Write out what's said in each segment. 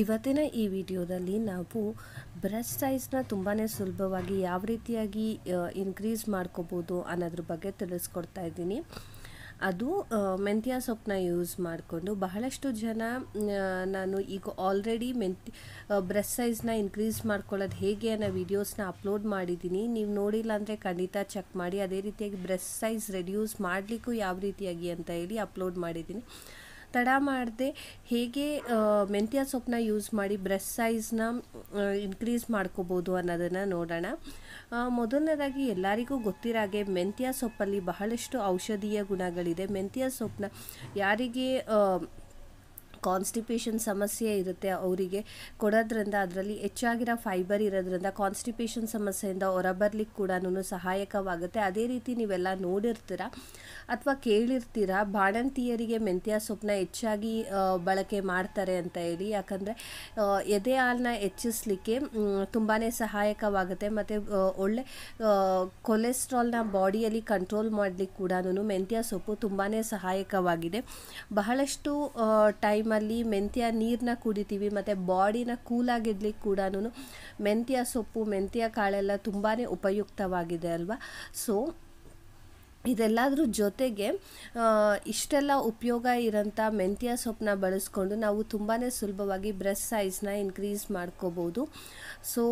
ಇವತ್ತಿನ ಈ ವಿಡಿಯೋದಲ್ಲಿ ನಾವು ಬ್ರೆಸ್ಟ್ ಸೈಜ್ನ ತುಂಬಾ ಸುಲಭವಾಗಿ ಯಾವ ರೀತಿಯಾಗಿ ಇನ್ಕ್ರೀಸ್ ಮಾಡ್ಕೋಬೋದು ಅನ್ನೋದ್ರ ಬಗ್ಗೆ ತಿಳಿಸ್ಕೊಡ್ತಾ ಇದ್ದೀನಿ ಅದು ಮೆಂತ್ಯ ಸೊಪ್ಪನ್ನ ಯೂಸ್ ಮಾಡಿಕೊಂಡು ಬಹಳಷ್ಟು ಜನ ನಾನು ಈಗ ಆಲ್ರೆಡಿ ಮೆಂತಿ ಬ್ರೆಸ್ಟ್ ಸೈಜ್ನ ಇನ್ಕ್ರೀಸ್ ಮಾಡ್ಕೊಳ್ಳೋದು ಹೇಗೆ ಅನ್ನೋ ವೀಡಿಯೋಸ್ನ ಅಪ್ಲೋಡ್ ಮಾಡಿದ್ದೀನಿ ನೀವು ನೋಡಿಲ್ಲ ಅಂದರೆ ಖಂಡಿತ ಚೆಕ್ ಮಾಡಿ ಅದೇ ರೀತಿಯಾಗಿ ಬ್ರೆಸ್ಟ್ ಸೈಜ್ ರೆಡ್ಯೂಸ್ ಮಾಡಲಿಕ್ಕೂ ಯಾವ ರೀತಿಯಾಗಿ ಅಂತ ಹೇಳಿ ಅಪ್ಲೋಡ್ ಮಾಡಿದ್ದೀನಿ ತಡ ಮಾಡದೆ ಹೇಗೆ ಮೆಂತ್ಯ ಸೊಪ್ಪನ್ನ ಯೂಸ್ ಮಾಡಿ ಬ್ರೆಸ್ಟ್ ಸೈಜ್ನ ಇನ್ಕ್ರೀಸ್ ಮಾಡ್ಕೋಬೋದು ಅನ್ನೋದನ್ನು ನೋಡೋಣ ಮೊದಲನೇದಾಗಿ ಎಲ್ಲರಿಗೂ ಗೊತ್ತಿರಾಗೆ ಮೆಂತ್ಯ ಸೊಪ್ಪಲ್ಲಿ ಬಹಳಷ್ಟು ಔಷಧೀಯ ಗುಣಗಳಿದೆ ಮೆಂತ್ಯ ಸೊಪ್ಪನ್ನ ಯಾರಿಗೆ ಕಾನ್ಸ್ಟಿಪೇಷನ್ ಸಮಸ್ಯೆ ಇರುತ್ತೆ ಅವರಿಗೆ ಕೊಡೋದ್ರಿಂದ ಅದರಲ್ಲಿ ಹೆಚ್ಚಾಗಿರೋ ಫೈಬರ್ ಇರೋದ್ರಿಂದ ಕಾನ್ಸ್ಟಿಪೇಷನ್ ಸಮಸ್ಯೆಯಿಂದ ಹೊರಬರ್ಲಿಕ್ಕೆ ಕೂಡ ಸಹಾಯಕವಾಗುತ್ತೆ ಅದೇ ರೀತಿ ನೀವೆಲ್ಲ ನೋಡಿರ್ತೀರ ಅಥವಾ ಕೇಳಿರ್ತೀರ ಬಾಣಂತಿಯರಿಗೆ ಮೆಂತ್ಯ ಸೊಪ್ಪನ್ನ ಹೆಚ್ಚಾಗಿ ಬಳಕೆ ಮಾಡ್ತಾರೆ ಅಂತ ಹೇಳಿ ಯಾಕಂದರೆ ಎದೆ ಹಾಲನ್ನ ಹೆಚ್ಚಿಸಲಿಕ್ಕೆ ತುಂಬಾ ಸಹಾಯಕವಾಗುತ್ತೆ ಮತ್ತು ಒಳ್ಳೆ ಕೊಲೆಸ್ಟ್ರಾಲ್ನ ಬಾಡಿಯಲ್ಲಿ ಕಂಟ್ರೋಲ್ ಮಾಡಲಿಕ್ಕೆ ಕೂಡ ಮೆಂತ್ಯ ಸೊಪ್ಪು ತುಂಬಾ ಸಹಾಯಕವಾಗಿದೆ ಬಹಳಷ್ಟು ಟೈಮ್ ಟೈಮಲ್ಲಿ ಮೆಂತ್ಯ ನೀರನ್ನ ಕುಡಿತೀವಿ ಮತ್ತು ಬಾಡಿನ ಕೂಲಾಗಿಡ್ಲಿಕ್ಕೆ ಕೂಡ ಮೆಂತ್ಯ ಸೊಪ್ಪು ಮೆಂತ್ಯ ಕಾಳೆಲ್ಲ ತುಂಬಾ ಉಪಯುಕ್ತವಾಗಿದೆ ಅಲ್ವಾ ಸೊ ಇದೆಲ್ಲದ್ರ ಜೊತೆಗೆ ಇಷ್ಟೆಲ್ಲ ಉಪಯೋಗ ಇರೋಂಥ ಮೆಂತ್ಯ ಸೊಪ್ಪನ್ನ ಬಳಸ್ಕೊಂಡು ನಾವು ತುಂಬಾ ಸುಲಭವಾಗಿ ಬ್ರೆಸ್ಟ್ ಸೈಜ್ನ ಇನ್ಕ್ರೀಸ್ ಮಾಡ್ಕೋಬೋದು ಸೊ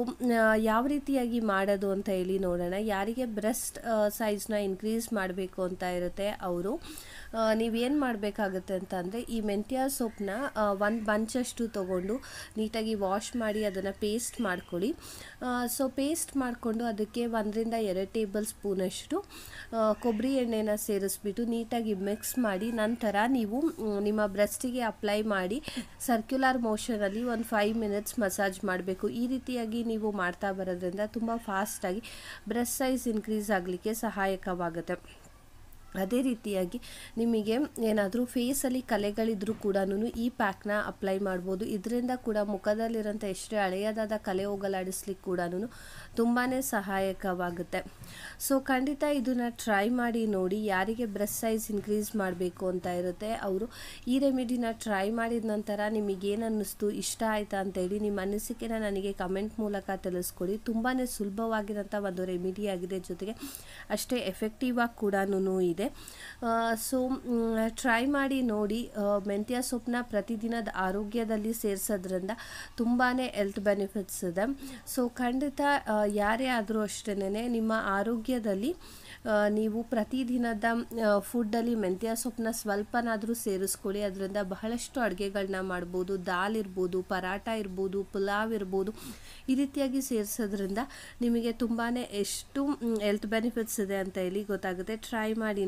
ಯಾವ ರೀತಿಯಾಗಿ ಮಾಡೋದು ಅಂತ ಹೇಳಿ ನೋಡೋಣ ಯಾರಿಗೆ ಬ್ರೆಸ್ಟ್ ಸೈಜ್ನ ಇನ್ಕ್ರೀಸ್ ಮಾಡಬೇಕು ಅಂತ ಇರುತ್ತೆ ಅವರು ನೀವೇನು ಮಾಡಬೇಕಾಗುತ್ತೆ ಅಂತ ಅಂದರೆ ಈ ಮೆಂತ್ಯ ಸೊಪ್ಪನ್ನ ಒಂದು ಬಂಚಷ್ಟು ತೊಗೊಂಡು ನೀಟಾಗಿ ವಾಶ್ ಮಾಡಿ ಅದನ್ನು ಪೇಸ್ಟ್ ಮಾಡ್ಕೊಳ್ಳಿ ಸೊ ಪೇಸ್ಟ್ ಮಾಡಿಕೊಂಡು ಅದಕ್ಕೆ ಒಂದರಿಂದ ಎರಡು ಟೇಬಲ್ ಸ್ಪೂನಷ್ಟು ಕೊಬ್ಬರಿ ಕೊಬ್ಬರಿ ಎಣ್ಣೆನ ಸೇರಿಸ್ಬಿಟ್ಟು ನೀಟಾಗಿ ಮಿಕ್ಸ್ ಮಾಡಿ ನಂತರ ನೀವು ನಿಮ್ಮ ಬ್ರೆಸ್ಟಿಗೆ ಅಪ್ಲೈ ಮಾಡಿ ಸರ್ಕ್ಯುಲರ್ ಮೋಷನಲ್ಲಿ ಒಂದು ಫೈವ್ ಮಿನಿಟ್ಸ್ ಮಸಾಜ್ ಮಾಡಬೇಕು ಈ ರೀತಿಯಾಗಿ ನೀವು ಮಾಡ್ತಾ ಬರೋದ್ರಿಂದ ತುಂಬ ಫಾಸ್ಟಾಗಿ ಬ್ರೆಸ್ಟ್ ಸೈಜ್ ಇನ್ಕ್ರೀಸ್ ಆಗಲಿಕ್ಕೆ ಸಹಾಯಕವಾಗುತ್ತೆ ಅದೇ ರೀತಿಯಾಗಿ ನಿಮಗೆ ಏನಾದರೂ ಫೇಸಲ್ಲಿ ಕಲೆಗಳಿದ್ರೂ ಕೂಡ ಈ ಪ್ಯಾಕ್ನ ಅಪ್ಲೈ ಮಾಡ್ಬೋದು ಇದರಿಂದ ಕೂಡ ಮುಖದಲ್ಲಿರೋಂಥ ಎಷ್ಟೇ ಹಳೆಯದಾದ ಕಲೆ ಹೋಗಲಾಡಿಸ್ಲಿಕ್ಕೆ ಕೂಡ ತುಂಬಾ ಸಹಾಯಕವಾಗುತ್ತೆ ಸೊ ಖಂಡಿತ ಇದನ್ನು ಟ್ರೈ ಮಾಡಿ ನೋಡಿ ಯಾರಿಗೆ ಬ್ರೆಸ್ ಸೈಜ್ ಇನ್ಕ್ರೀಸ್ ಮಾಡಬೇಕು ಅಂತ ಇರುತ್ತೆ ಅವರು ಈ ರೆಮಿಡಿನ ಟ್ರೈ ಮಾಡಿದ ನಂತರ ನಿಮಗೇನಿಸ್ತು ಅನ್ನಿಸ್ತು ಇಷ್ಟ ಆಯಿತಾ ಅಂತೇಳಿ ನಿಮ್ಮ ಅನಿಸಿಕೆನ ನನಗೆ ಕಮೆಂಟ್ ಮೂಲಕ ತಿಳಿಸ್ಕೊಡಿ ತುಂಬಾ ಸುಲಭವಾಗಿರೋಂಥ ಒಂದು ರೆಮಿಡಿ ಆಗಿದೆ ಜೊತೆಗೆ ಅಷ್ಟೇ ಎಫೆಕ್ಟಿವ್ ಆಗಿ ಕೂಡ ಇದೆ ಇದೆ ಸೊ ಟ್ರೈ ಮಾಡಿ ನೋಡಿ ಮೆಂತ್ಯ ಸೊಪ್ಪನ್ನ ಪ್ರತಿದಿನದ ಆರೋಗ್ಯದಲ್ಲಿ ಸೇರಿಸೋದ್ರಿಂದ ತುಂಬಾ ಹೆಲ್ತ್ ಬೆನಿಫಿಟ್ಸ್ ಇದೆ ಸೊ ಖಂಡಿತ ಯಾರೇ ಆದರೂ ಅಷ್ಟೇ ನಿಮ್ಮ ಆರೋಗ್ಯದಲ್ಲಿ ನೀವು ಪ್ರತಿದಿನದ ಫುಡ್ಡಲ್ಲಿ ಮೆಂತ್ಯ ಸೊಪ್ಪನ್ನ ಸ್ವಲ್ಪನಾದರೂ ಸೇರಿಸ್ಕೊಳ್ಳಿ ಅದರಿಂದ ಬಹಳಷ್ಟು ಅಡುಗೆಗಳನ್ನ ಮಾಡ್ಬೋದು ದಾಲ್ ಇರ್ಬೋದು ಪರಾಟ ಇರ್ಬೋದು ಪುಲಾವ್ ಇರ್ಬೋದು ಈ ರೀತಿಯಾಗಿ ಸೇರಿಸೋದ್ರಿಂದ ನಿಮಗೆ ತುಂಬಾ ಎಷ್ಟು ಹೆಲ್ತ್ ಬೆನಿಫಿಟ್ಸ್ ಇದೆ ಅಂತ ಹೇಳಿ ಗೊತ್ತಾಗುತ್ತೆ ಟ್ರೈ ಮಾಡಿ